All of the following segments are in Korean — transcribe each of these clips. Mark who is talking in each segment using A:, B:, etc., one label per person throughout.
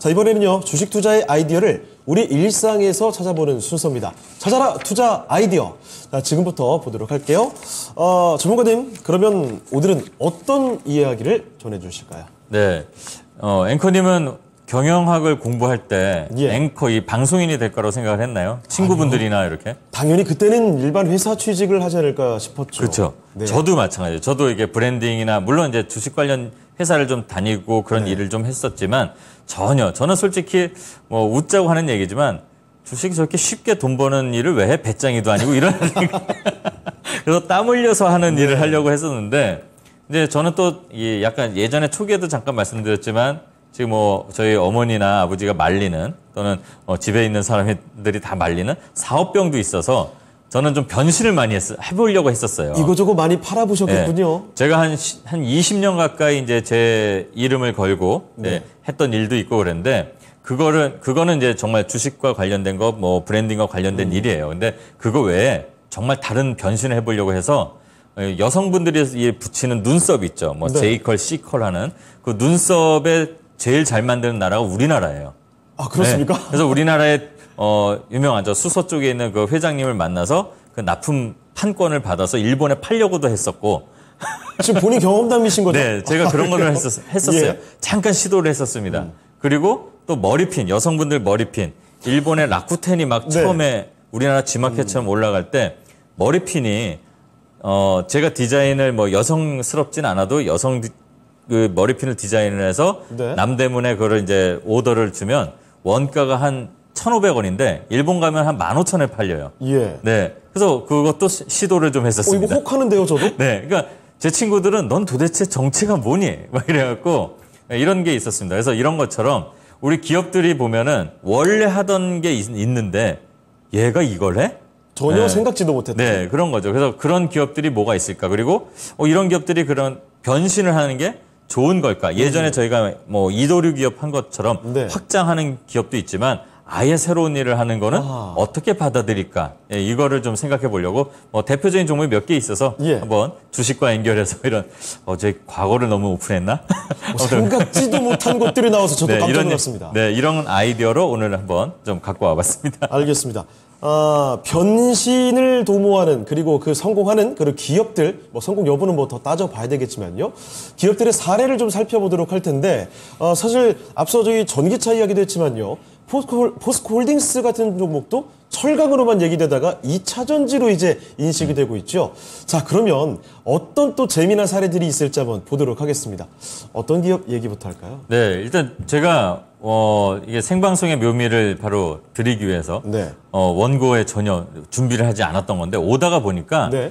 A: 자 이번에는요 주식 투자의 아이디어를 우리 일상에서 찾아보는 순서입니다. 찾아라 투자 아이디어. 자 지금부터 보도록 할게요. 어, 전문가님 그러면 오늘은 어떤 이야기를 전해주실까요?
B: 네, 어, 앵커님은 경영학을 공부할 때 예. 앵커 이 방송인이 될 거라고 생각을 했나요? 친구분들이나 아니요.
A: 이렇게? 당연히 그때는 일반 회사 취직을 하지 않을까 싶었죠. 그렇죠. 네.
B: 저도 마찬가지예요. 저도 이게 브랜딩이나 물론 이제 주식 관련 회사를 좀 다니고 그런 네. 일을 좀 했었지만 전혀 저는 솔직히 뭐 웃자고 하는 얘기지만 주식이 저렇게 쉽게 돈 버는 일을 왜 해? 배짱이도 아니고 이런 그래서 땀 흘려서 하는 네. 일을 하려고 했었는데 이제 저는 또 약간 예전에 초기에도 잠깐 말씀드렸지만 지금 뭐 저희 어머니나 아버지가 말리는 또는 어 집에 있는 사람들이 다 말리는 사업병도 있어서 저는 좀 변신을 많이 했, 해보려고 했었어요.
A: 이거저거 많이 팔아보셨겠군요. 네.
B: 제가 한, 한 20년 가까이 이제 제 이름을 걸고 네. 네, 했던 일도 있고 그랬는데 그거를, 그거는 이제 정말 주식과 관련된 거, 뭐 브랜딩과 관련된 음. 일이에요. 근데 그거 외에 정말 다른 변신을 해보려고 해서 예, 여성분들이 붙이는 눈썹 있죠. 뭐 네. J컬, C컬 하는 그 눈썹에 제일 잘 만드는 나라가 우리나라예요.
A: 아, 그렇습니까? 네.
B: 그래서 우리나라의 어, 유명하죠. 수서 쪽에 있는 그 회장님을 만나서 그 납품 판권을 받아서 일본에 팔려고도 했었고.
A: 지금 본인 경험담이신 거죠? 네, 제가 그런 아, 했었, 했었어요. 예.
B: 잠깐 시도를 했었습니다. 음. 그리고 또 머리핀, 여성분들 머리핀. 일본의 라쿠텐이 막 네. 처음에 우리나라 지마켓처럼 음. 올라갈 때 머리핀이 어, 제가 디자인을 뭐 여성스럽진 않아도 여성 그 머리핀을 디자인을 해서 네. 남대문에 그걸 이제 오더를 주면 원가가 한 1,500원인데 일본 가면 한 15,000원에 팔려요. 예. 네. 그래서 그것도 시, 도를좀 했었습니다. 어, 이거 혹
A: 하는데요, 저도?
B: 네. 그러니까 제 친구들은 넌 도대체 정체가 뭐니? 막 이래갖고 네, 이런 게 있었습니다. 그래서 이런 것처럼 우리 기업들이 보면은 원래 하던 게 있, 는데 얘가 이걸 해? 전혀 네. 생각지도 못했던. 네, 그런 거죠. 그래서 그런 기업들이 뭐가 있을까? 그리고 어, 이런 기업들이 그런 변신을 하는 게 좋은 걸까? 예전에 네. 저희가 뭐 이도류 기업 한 것처럼 네. 확장하는 기업도 있지만 아예 새로운 일을 하는 거는 아. 어떻게 받아들일까 예, 이거를 좀 생각해 보려고 뭐 대표적인 종목이 몇 개 있어서 예. 한번 주식과 연결해서 이런 어제 과거를 너무 오픈했나 뭐 생각지도 못한 것들이 나와서 저도 네, 깜짝 놀랐습니다. 이런, 네 이런 아이디어로 오늘 한번 좀 갖고 와봤습니다. 알겠습니다.
A: 아, 변신을 도모하는 그리고 그 성공하는 그런 기업들 뭐 성공 여부는 뭐 더 따져봐야 되겠지만요 기업들의 사례를 좀 살펴보도록 할 텐데 어, 사실 앞서 저희 전기차 이야기도 했지만요 포스코, 포스코 홀딩스 같은 종목도 철강으로만 얘기되다가 2차전지로 이제 인식이 되고 있죠. 자 그러면 어떤 또 재미난 사례들이 있을지 한번 보도록 하겠습니다. 어떤 기업 얘기부터 할까요?
B: 네 일단 제가 어, 이게 생방송의 묘미를 바로 드리기 위해서 네. 어, 원고에 전혀 준비를 하지 않았던 건데 오다가 보니까 네.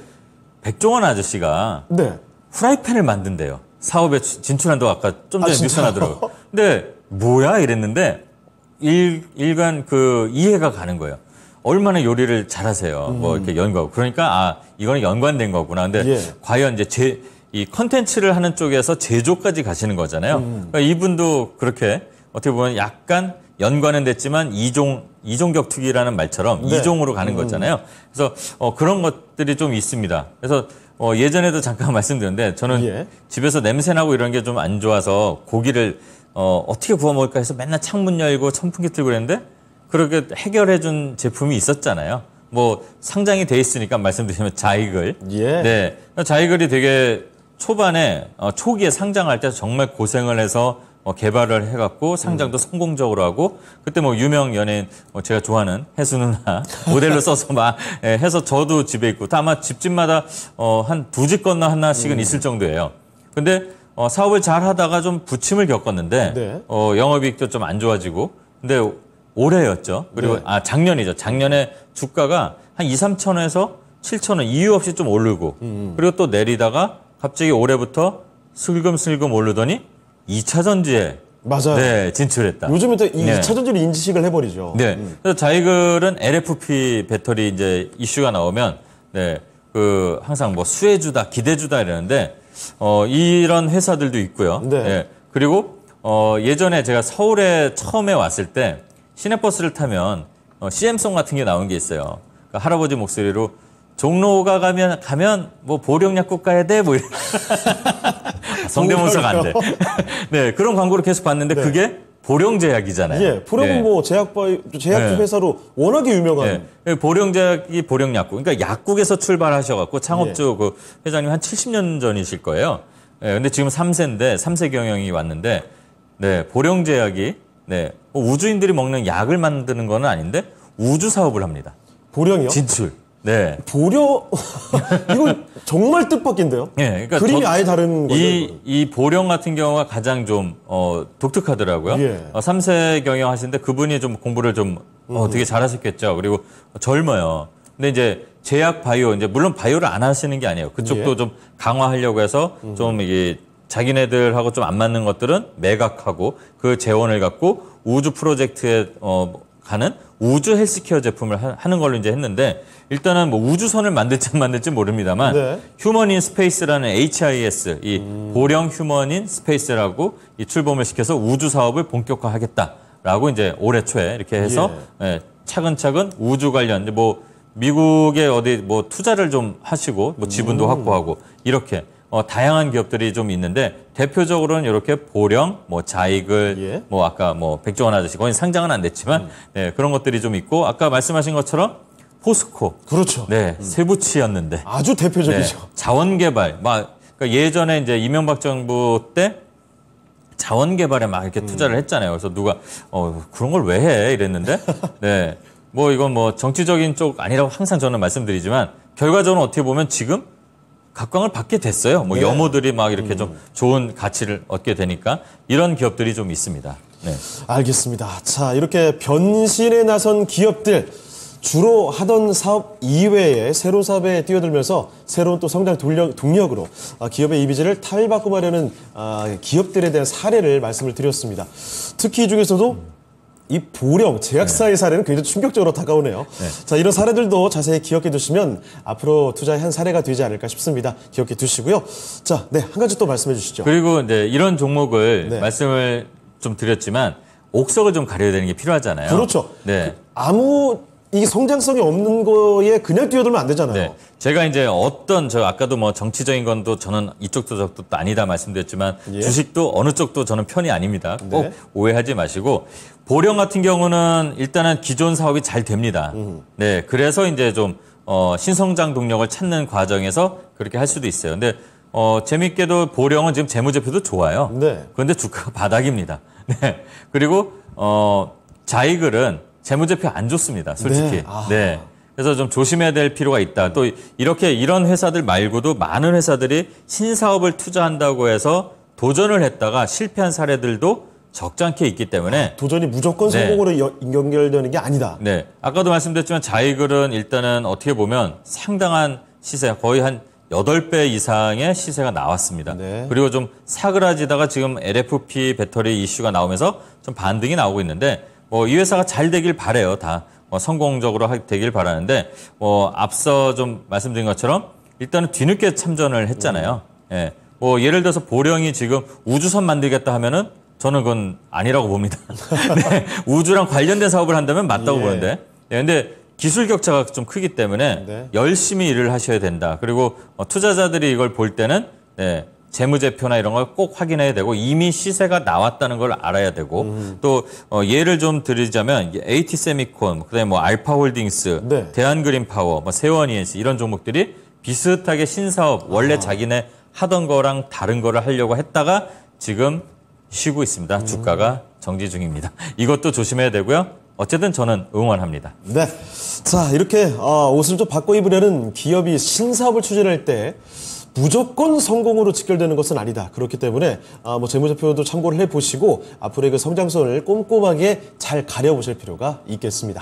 B: 백종원 아저씨가 네. 후라이팬을 만든대요. 사업에 진출한다고 아까 좀 아, 전에 아, 뉴스 나더라고요. 근데 뭐야 이랬는데 일, 일간 그 이해가 가는 거예요. 얼마나 요리를 잘하세요. 음. 뭐 이렇게 연구하고 그러니까 아 이거는 연관된 거구나. 근데 예. 과연 이제 제이 컨텐츠를 하는 쪽에서 제조까지 가시는 거잖아요. 음. 그러니까 이분도 그렇게 어떻게 보면 약간 연관은 됐지만 이종 이종격 투기라는 말처럼 네. 이종으로 가는 음. 거잖아요. 그래서 어, 그런 것들이 좀 있습니다. 그래서 어, 예전에도 잠깐 말씀드렸는데 저는 예. 집에서 냄새 나고 이런 게 좀 안 좋아서 고기를 어, 어떻게 구워 먹을까 해서 맨날 창문 열고 선풍기 틀고 그랬는데 그렇게 해결해 준 제품이 있었잖아요. 뭐 상장이 돼 있으니까 말씀드리면 자이글. 예. 네. 자이글이 되게 초반에 어, 초기에 상장할 때 정말 고생을 해서 어, 개발을 해갖고 상장도 음. 성공적으로 하고 그때 뭐 유명 연예인 어, 제가 좋아하는 해수 누나 아, 모델로 써서 막 예, 해서 저도 집에 있고 다만 집집마다 어, 한두 집 건너 하나씩은 음. 있을 정도예요. 근데 어, 사업을 잘 하다가 좀 부침을 겪었는데 네. 어, 영업이익도 좀 안 좋아지고 근데 올해였죠. 그리고 네. 아 작년이죠. 작년에 주가가 한 2, 3천 원에서 7천 원 이유 없이 좀 오르고 음, 음. 그리고 또 내리다가 갑자기 올해부터 슬금슬금 오르더니 2차 전지에 맞아요. 네, 진출했다.
A: 요즘에 또 네. 2차 전지를 인식을 해버리죠.
B: 네. 음. 그래서 자이글은 LFP 배터리 이제 이슈가 나오면 네, 그 항상 뭐 수혜주다, 기대주다 이러는데 어, 이런 회사들도 있고요. 네. 네. 그리고 어, 예전에 제가 서울에 처음에 왔을 때 시내버스를 타면 어, CM송 같은 게 나온 게 있어요. 그러니까 할아버지 목소리로 종로가 가면 가면 뭐 보령약 국가야 돼뭐 이런 성대모사가 안 돼. 네 그런 광고를 계속 봤는데 네. 그게 보령제약이잖아요. 예, 보령은 네. 뭐
A: 제약바 제약 네. 회사로 워낙에 유명한. 네. 보령제약이
B: 보령약국. 그러니까 약국에서 출발하셔갖고 창업주 예. 그 회장님 한 70년 전이실 거예요. 예, 근데 지금 3세인데 3세 경영이 왔는데, 네 보령제약이 네, 뭐 우주인들이 먹는 약을 만드는 건 아닌데 우주 사업을 합니다. 보령이요? 진출. 네.
A: 보령 이건 정말 뜻밖인데요.
B: 네, 그러니까 그림이 아예 다른 거죠. 이, 이 보령 같은 경우가 가장 좀 어, 독특하더라고요. 예. 어, 3세 경영 하시는데 그분이 좀 공부를 좀 어, 음. 되게 잘하셨겠죠. 그리고 젊어요. 근데 이제 제약 바이오 이제 물론 바이오를 안 하시는 게 아니에요. 그쪽도 예. 좀 강화하려고 해서 음. 좀 이게 자기네들하고 좀 안 맞는 것들은 매각하고 그 재원을 갖고 우주 프로젝트에 어, 가는 우주 헬스케어 제품을 하, 는 걸로 이제 했는데 일단은 뭐 우주선을 만들지 안 만들지 모릅니다만 휴머인 스페이스라는 HIS 이 음. 보령 휴머인 스페이스라고 이 출범을 시켜서 우주 사업을 본격화하겠다라고 이제 올해 초에 이렇게 해서 예. 예, 차근차근 우주 관련 뭐 미국에 어디 뭐 투자를 좀 하시고 뭐 지분도 음. 확보하고 이렇게 어, 다양한 기업들이 좀 있는데 대표적으로는 이렇게 보령, 뭐자익을 예. 뭐 아까 뭐 백종원 아저씨 거의 상장은 안 됐지만 음. 네, 그런 것들이 좀 있고 아까 말씀하신 것처럼 포스코, 그렇죠. 네 음. 세부치였는데
A: 아주 대표적이죠. 네,
B: 자원개발, 막 그러니까 예전에 이제 이명박 정부 때 자원개발에 막 이렇게 음. 투자를 했잖아요. 그래서 누가 어 그런 걸 왜 해? 이랬는데 네. 뭐 이건 뭐 정치적인 쪽 아니라고 항상 저는 말씀드리지만 결과적으로 어떻게 보면 지금 각광을 받게 됐어요. 뭐 네. 여모들이 막 이렇게 음. 좀 좋은 가치를 얻게 되니까 이런 기업들이 좀 있습니다.
A: 네. 알겠습니다. 자, 이렇게 변신에 나선 기업들 주로 하던 사업 이외에 새로 사업에 뛰어들면서 새로운 또 성장 동력, 으로 아, 기업의 이미지를 탈바꿈하려는 아, 기업들에 대한 사례를 말씀을 드렸습니다. 특히 이 중에서도 음. 이 보령 제약사의 네. 사례는 굉장히 충격적으로 다가오네요. 네. 자 이런 사례들도 자세히 기억해 두시면 앞으로 투자의 한 사례가 되지 않을까 싶습니다. 기억해 두시고요. 자네한 가지 또 말씀해 주시죠.
B: 그리고 이제 이런 종목을 네. 말씀을 좀 드렸지만 옥석을 좀 가려야 되는 게 필요하잖아요. 그렇죠. 네. 그
A: 아무 이 성장성이 없는 거에 그냥 뛰어들면 안 되잖아요. 네.
B: 제가 이제 어떤 저 아까도 뭐 정치적인 건도 저는 이쪽도 저쪽도 아니다 말씀드렸지만 예. 주식도 어느 쪽도 저는 편이 아닙니다. 네. 꼭 네. 오해하지 마시고 보령 같은 경우는 일단은 기존 사업이 잘 됩니다. 음. 네. 그래서 이제 좀 어, 신성장 동력을 찾는 과정에서 그렇게 할 수도 있어요. 근데 어, 재밌게도 보령은 지금 재무제표도 좋아요. 네. 그런데 주가가 바닥입니다. 네. 그리고 어, 자이글은 재무제표 안 좋습니다. 솔직히. 네. 아. 네. 그래서 좀 조심해야 될 필요가 있다. 또 이렇게 이런 회사들 말고도 많은 회사들이 신사업을 투자한다고 해서 도전을 했다가 실패한 사례들도 적잖게 있기 때문에 아,
A: 도전이 무조건 네. 성공으로 네. 여, 연결되는 게 아니다.
B: 네. 아까도 말씀드렸지만 자이글은 일단은 어떻게 보면 상당한 시세 거의 한 여덟 배 이상의 시세가 나왔습니다. 네. 그리고 좀 사그라지다가 지금 LFP 배터리 이슈가 나오면서 좀 반등이 나오고 있는데 뭐이 어, 회사가 잘 되길 바래요 다뭐 어, 성공적으로 되길 바라는데 뭐 앞서 좀 말씀드린 것처럼 일단은 뒤늦게 참전을 했잖아요. 음. 예. 뭐 예를 들어서 보령이 지금 우주선 만들겠다 하면은 저는 그건 아니라고 봅니다. 네. 우주랑 관련된 사업을 한다면 맞다고 예. 보는데. 예, 근데 기술 격차가 좀 크기 때문에 네. 열심히 일을 하셔야 된다. 그리고 투자자들이 이걸 볼 때는 네, 재무제표나 이런 걸 꼭 확인해야 되고 이미 시세가 나왔다는 걸 알아야 되고 음. 또 어, 예를 좀 드리자면 AT 세미콘, 그다음에 뭐 알파홀딩스, 네. 대한그린파워, 뭐 세원 이엔 c 이런 종목들이 비슷하게 신사업 원래 아. 자기네 하던 거랑 다른 거를 하려고 했다가 지금 쉬고 있습니다. 음. 주가가 정지 중입니다. 이것도 조심해야 되고요. 어쨌든 저는 응원합니다.
A: 네. 자, 이렇게 아, 옷을 좀 바꿔 입으려는 기업이 신사업을 추진할 때 무조건 성공으로 직결되는 것은 아니다. 그렇기 때문에 아, 뭐 재무제표도 참고를 해보시고 앞으로의 그 성장선을 꼼꼼하게 잘 가려보실 필요가 있겠습니다.